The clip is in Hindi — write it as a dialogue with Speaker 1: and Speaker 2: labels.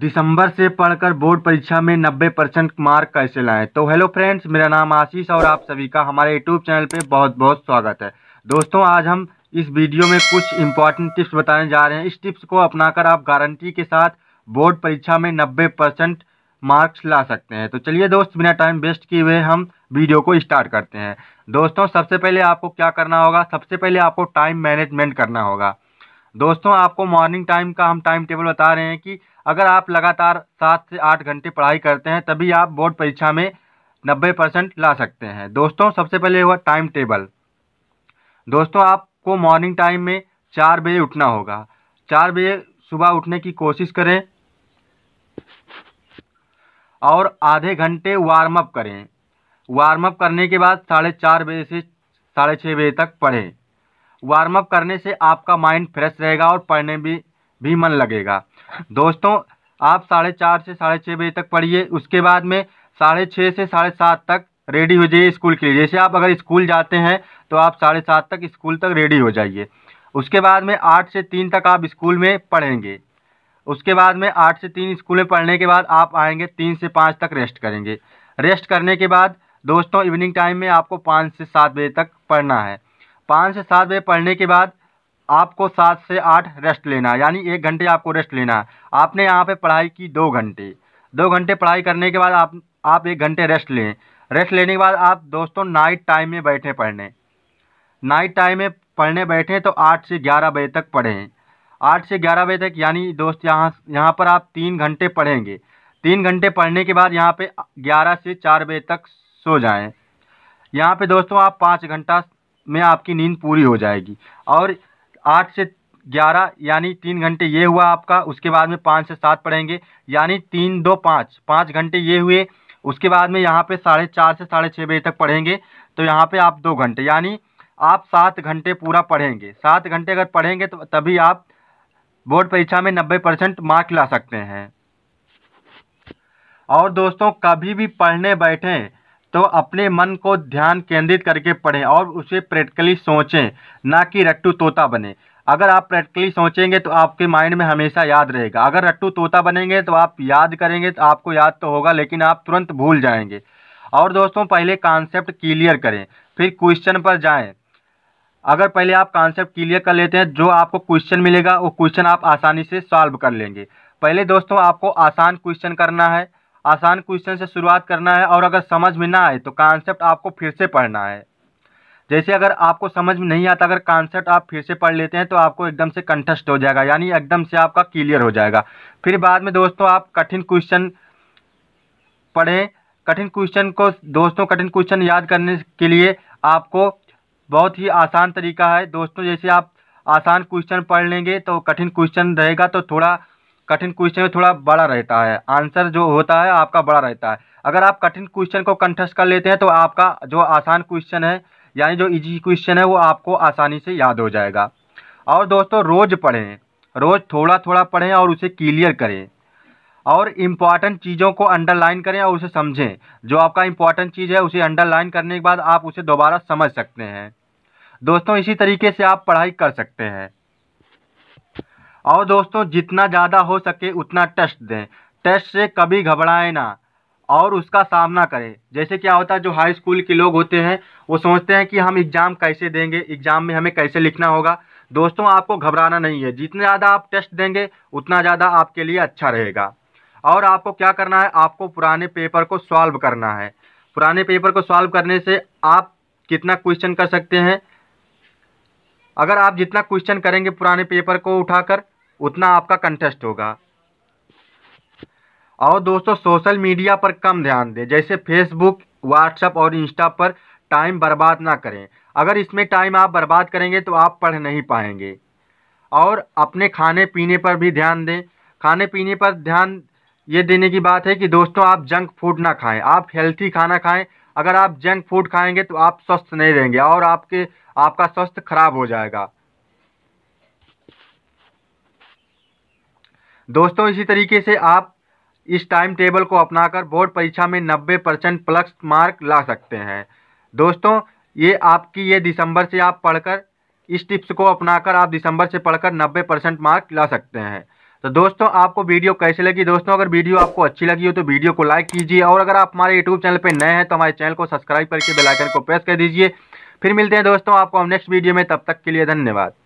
Speaker 1: दिसंबर से पढ़कर बोर्ड परीक्षा में 90 परसेंट मार्क कैसे लाएं तो हेलो फ्रेंड्स मेरा नाम आशीष और आप सभी का हमारे यूट्यूब चैनल पे बहुत बहुत स्वागत है दोस्तों आज हम इस वीडियो में कुछ इंपॉर्टेंट टिप्स बताने जा रहे हैं इस टिप्स को अपनाकर आप गारंटी के साथ बोर्ड परीक्षा में नब्बे परसेंट मार्क्स ला सकते हैं तो चलिए दोस्त बिना टाइम वेस्ट किए हुए हम वीडियो को स्टार्ट करते हैं दोस्तों सबसे पहले आपको क्या करना होगा सबसे पहले आपको टाइम मैनेजमेंट करना होगा दोस्तों आपको मॉर्निंग टाइम का हम टाइम टेबल बता रहे हैं कि अगर आप लगातार सात से आठ घंटे पढ़ाई करते हैं तभी आप बोर्ड परीक्षा में नब्बे परसेंट ला सकते हैं दोस्तों सबसे पहले हुआ टाइम टेबल दोस्तों आपको मॉर्निंग टाइम में चार बजे उठना होगा चार बजे सुबह उठने की कोशिश करें और आधे घंटे वार्म अप करें वार्म अप करने के बाद साढ़े चार बजे से साढ़े छः बजे तक पढ़ें वार्मअप करने से आपका माइंड फ्रेश रहेगा और पढ़ने भी भी मन लगेगा दोस्तों आप साढ़े चार से साढ़े छः बजे तक पढ़िए उसके बाद में साढ़े छः से साढ़े सात तक रेडी हो जाइए स्कूल के लिए जैसे आप अगर स्कूल जाते हैं तो आप साढ़े सात तक स्कूल तक रेडी हो जाइए उसके बाद में आठ से तीन तक आप स्कूल में पढ़ेंगे उसके बाद में आठ से तीन स्कूल में पढ़ने के बाद आप आएंगे तीन से पाँच तक रेस्ट करेंगे रेस्ट करने के बाद दोस्तों इवनिंग टाइम में आपको पाँच से सात बजे तक पढ़ना है पाँच से सात बजे पढ़ने के बाद आपको सात से आठ रेस्ट लेना यानी एक घंटे आपको रेस्ट लेना आपने यहाँ पे पढ़ाई की दो घंटे दो घंटे पढ़ाई करने के बाद आप आप एक घंटे रेस्ट लें रेस्ट लेने के बाद आप दोस्तों नाइट टाइम में बैठें पढ़ने नाइट टाइम में पढ़ने बैठें तो आठ से ग्यारह बजे तक पढ़ें आठ से ग्यारह बजे तक यानी दोस्त यहाँ यहाँ पर आप तीन घंटे पढ़ेंगे तीन घंटे पढ़ने के बाद यहाँ पर ग्यारह से चार बजे तक सो जाएँ यहाँ पर दोस्तों आप पाँच घंटा में आपकी नींद पूरी हो जाएगी और आठ से ग्यारह यानी तीन घंटे ये हुआ आपका उसके बाद में पाँच से सात पढ़ेंगे यानी तीन दो पाँच पाँच घंटे ये हुए उसके बाद में यहाँ पे साढ़े चार से साढ़े छः बजे तक पढ़ेंगे तो यहाँ पे आप दो घंटे यानी आप सात घंटे पूरा पढ़ेंगे सात घंटे अगर पढ़ेंगे तो तभी आप बोर्ड परीक्षा में नब्बे परसेंट मार्क ला सकते हैं और दोस्तों कभी भी पढ़ने बैठें तो अपने मन को ध्यान केंद्रित करके पढ़ें और उसे प्रैक्टिकली सोचें ना कि रट्टू तोता बने अगर आप प्रैक्टिकली सोचेंगे तो आपके माइंड में हमेशा याद रहेगा अगर रट्टू तोता बनेंगे तो आप याद करेंगे तो आपको याद तो होगा लेकिन आप तुरंत भूल जाएंगे और दोस्तों पहले कॉन्सेप्ट क्लियर करें फिर क्वेश्चन पर जाएं अगर पहले आप कॉन्सेप्ट क्लियर कर लेते हैं जो आपको क्वेश्चन मिलेगा वो क्वेश्चन आप आसानी से सॉल्व कर लेंगे पहले दोस्तों आपको आसान क्वेश्चन करना है आसान क्वेश्चन से शुरुआत करना है और अगर समझ में ना आए तो कॉन्सेप्ट आपको फिर से पढ़ना है जैसे अगर आपको समझ में नहीं आता अगर कॉन्सेप्ट आप फिर से पढ़ लेते हैं तो आपको एकदम से कंटस्ट हो जाएगा यानी एकदम से आपका क्लियर हो जाएगा फिर बाद में दोस्तों आप कठिन क्वेश्चन पढ़ें कठिन क्वेश्चन को दोस्तों कठिन क्वेश्चन याद करने के लिए आपको बहुत ही आसान तरीका है दोस्तों जैसे आप आसान क्वेश्चन पढ़ लेंगे तो कठिन क्वेश्चन रहेगा तो थोड़ा कठिन क्वेश्चन में थोड़ा बड़ा रहता है आंसर जो होता है आपका बड़ा रहता है अगर आप कठिन क्वेश्चन को कंठस्थ कर लेते हैं तो आपका जो आसान क्वेश्चन है यानी जो इजी क्वेश्चन है वो आपको आसानी से याद हो जाएगा और दोस्तों रोज़ पढ़ें रोज़ थोड़ा थोड़ा पढ़ें और उसे क्लियर करें और इम्पॉर्टेंट चीज़ों को अंडरलाइन करें और उसे समझें जो आपका इम्पॉर्टेंट चीज़ है उसे अंडरलाइन करने के बाद आप उसे दोबारा समझ सकते हैं दोस्तों इसी तरीके से आप पढ़ाई कर सकते हैं और दोस्तों जितना ज़्यादा हो सके उतना टेस्ट दें टेस्ट से कभी घबराएं ना और उसका सामना करें जैसे क्या होता है जो हाई स्कूल के लोग होते हैं वो सोचते हैं कि हम एग्ज़ाम कैसे देंगे एग्ज़ाम में हमें कैसे लिखना होगा दोस्तों आपको घबराना नहीं है जितने ज़्यादा आप टेस्ट देंगे उतना ज़्यादा आपके लिए अच्छा रहेगा और आपको क्या करना है आपको पुराने पेपर को सॉल्व करना है पुराने पेपर को सॉल्व करने से आप कितना क्वेश्चन कर सकते हैं अगर आप जितना क्वेश्चन करेंगे पुराने पेपर को उठाकर उतना आपका कंटेस्ट होगा और दोस्तों सोशल मीडिया पर कम ध्यान दें जैसे फेसबुक व्हाट्सअप और इंस्टा पर टाइम बर्बाद ना करें अगर इसमें टाइम आप बर्बाद करेंगे तो आप पढ़ नहीं पाएंगे और अपने खाने पीने पर भी ध्यान दें खाने पीने पर ध्यान ये देने की बात है कि दोस्तों आप जंक फूड ना खाएं आप हेल्थी खाना खाएं अगर आप जंक फूड खाएंगे तो आप स्वस्थ नहीं रहेंगे और आपके आपका स्वास्थ्य खराब हो जाएगा दोस्तों इसी तरीके से आप इस टाइम टेबल को अपनाकर बोर्ड परीक्षा में 90 परसेंट प्लस मार्क ला सकते हैं दोस्तों ये आपकी ये दिसंबर से आप पढ़कर इस टिप्स को अपनाकर आप दिसंबर से पढ़कर 90 परसेंट मार्क ला सकते हैं तो दोस्तों आपको वीडियो कैसे लगी दोस्तों अगर वीडियो आपको अच्छी लगी हो तो वीडियो को लाइक कीजिए और अगर आप हमारे यूट्यूब चैनल पर नए हैं तो हमारे चैनल को सब्सक्राइब करके बेलाइकन को प्रेस कर दीजिए फिर मिलते हैं दोस्तों आपको हम नेक्स्ट वीडियो में तब तक के लिए धन्यवाद